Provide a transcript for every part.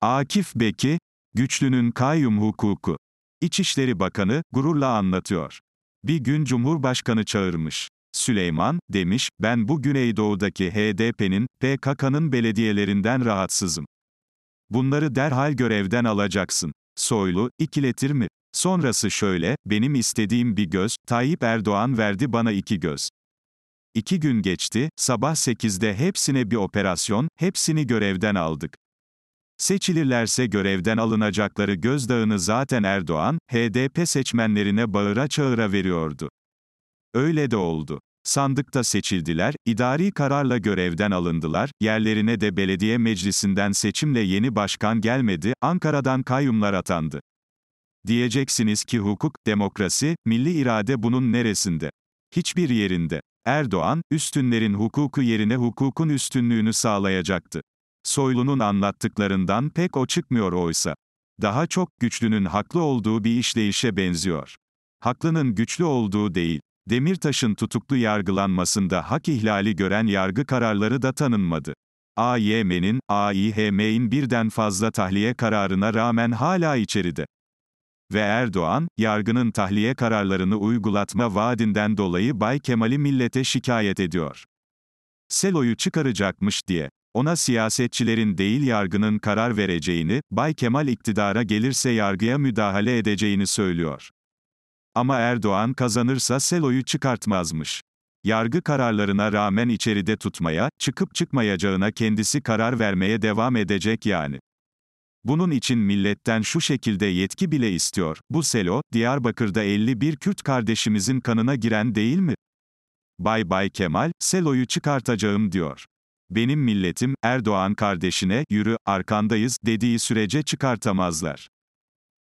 Akif Beki, güçlünün kayyum hukuku. İçişleri Bakanı, gururla anlatıyor. Bir gün Cumhurbaşkanı çağırmış. Süleyman, demiş, ben bu Güneydoğu'daki HDP'nin, PKK'nın belediyelerinden rahatsızım. Bunları derhal görevden alacaksın. Soylu, ikiletir mi? Sonrası şöyle, benim istediğim bir göz, Tayyip Erdoğan verdi bana iki göz. İki gün geçti, sabah 8'de hepsine bir operasyon, hepsini görevden aldık. Seçilirlerse görevden alınacakları gözdağını zaten Erdoğan, HDP seçmenlerine bağıra çağıra veriyordu. Öyle de oldu. Sandıkta seçildiler, idari kararla görevden alındılar, yerlerine de belediye meclisinden seçimle yeni başkan gelmedi, Ankara'dan kayyumlar atandı. Diyeceksiniz ki hukuk, demokrasi, milli irade bunun neresinde? Hiçbir yerinde. Erdoğan, üstünlerin hukuku yerine hukukun üstünlüğünü sağlayacaktı. Soylu'nun anlattıklarından pek o çıkmıyor oysa. Daha çok güçlünün haklı olduğu bir işleyişe benziyor. Haklının güçlü olduğu değil. Demirtaş'ın tutuklu yargılanmasında hak ihlali gören yargı kararları da tanınmadı. AYM'nin, AİHM'in birden fazla tahliye kararına rağmen hala içeride. Ve Erdoğan, yargının tahliye kararlarını uygulatma vaadinden dolayı Bay Kemal'i millete şikayet ediyor. Selo'yu çıkaracakmış diye ona siyasetçilerin değil yargının karar vereceğini, Bay Kemal iktidara gelirse yargıya müdahale edeceğini söylüyor. Ama Erdoğan kazanırsa Selo'yu çıkartmazmış. Yargı kararlarına rağmen içeride tutmaya, çıkıp çıkmayacağına kendisi karar vermeye devam edecek yani. Bunun için milletten şu şekilde yetki bile istiyor. Bu Selo, Diyarbakır'da 51 Kürt kardeşimizin kanına giren değil mi? Bay Bay Kemal, Selo'yu çıkartacağım diyor benim milletim, Erdoğan kardeşine, yürü, arkandayız, dediği sürece çıkartamazlar.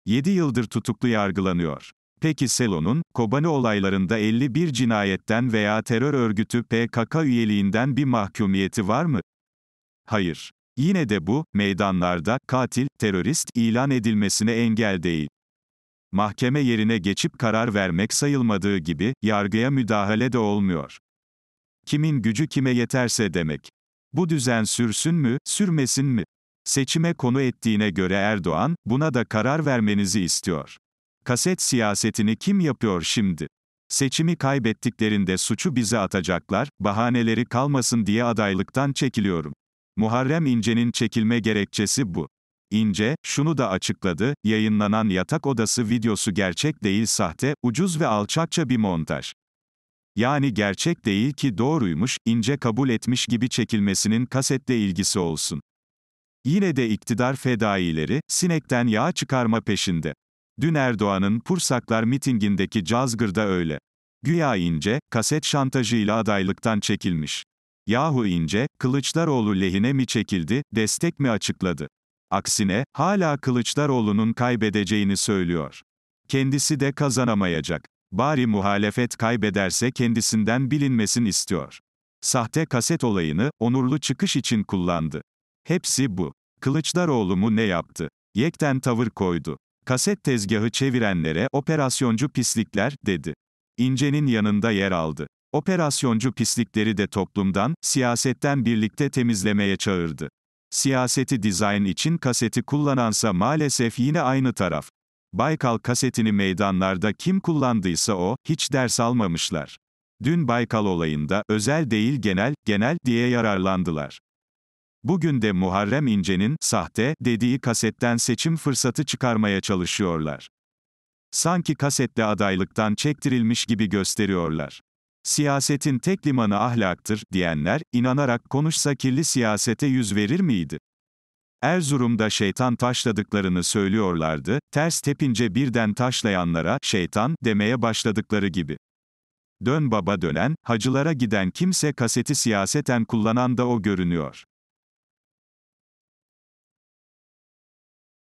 7 yıldır tutuklu yargılanıyor. Peki Selon'un, Kobani olaylarında 51 cinayetten veya terör örgütü PKK üyeliğinden bir mahkumiyeti var mı? Hayır. Yine de bu, meydanlarda, katil, terörist ilan edilmesine engel değil. Mahkeme yerine geçip karar vermek sayılmadığı gibi, yargıya müdahale de olmuyor. Kimin gücü kime yeterse demek. Bu düzen sürsün mü, sürmesin mi? Seçime konu ettiğine göre Erdoğan, buna da karar vermenizi istiyor. Kaset siyasetini kim yapıyor şimdi? Seçimi kaybettiklerinde suçu bize atacaklar, bahaneleri kalmasın diye adaylıktan çekiliyorum. Muharrem İnce'nin çekilme gerekçesi bu. İnce, şunu da açıkladı, yayınlanan yatak odası videosu gerçek değil sahte, ucuz ve alçakça bir montaj yani gerçek değil ki doğruymuş, ince kabul etmiş gibi çekilmesinin kasetle ilgisi olsun. Yine de iktidar fedaileri, sinekten yağ çıkarma peşinde. Dün Erdoğan'ın Pursaklar mitingindeki Cazgır'da öyle. Güya ince, kaset şantajıyla adaylıktan çekilmiş. Yahu ince, Kılıçdaroğlu lehine mi çekildi, destek mi açıkladı? Aksine, hala Kılıçdaroğlu'nun kaybedeceğini söylüyor. Kendisi de kazanamayacak. Bari muhalefet kaybederse kendisinden bilinmesin istiyor. Sahte kaset olayını onurlu çıkış için kullandı. Hepsi bu. Kılıçdaroğlu mu ne yaptı? Yekten tavır koydu. Kaset tezgahı çevirenlere operasyoncu pislikler dedi. İnce'nin yanında yer aldı. Operasyoncu pislikleri de toplumdan, siyasetten birlikte temizlemeye çağırdı. Siyaseti dizayn için kaseti kullanansa maalesef yine aynı taraf. Baykal kasetini meydanlarda kim kullandıysa o, hiç ders almamışlar. Dün Baykal olayında, özel değil genel, genel, diye yararlandılar. Bugün de Muharrem İnce'nin, sahte, dediği kasetten seçim fırsatı çıkarmaya çalışıyorlar. Sanki kasetle adaylıktan çektirilmiş gibi gösteriyorlar. Siyasetin tek limanı ahlaktır, diyenler, inanarak konuşsa kirli siyasete yüz verir miydi? Erzurum'da şeytan taşladıklarını söylüyorlardı, ters tepince birden taşlayanlara, şeytan, demeye başladıkları gibi. Dön baba dönen, hacılara giden kimse kaseti siyaseten kullanan da o görünüyor.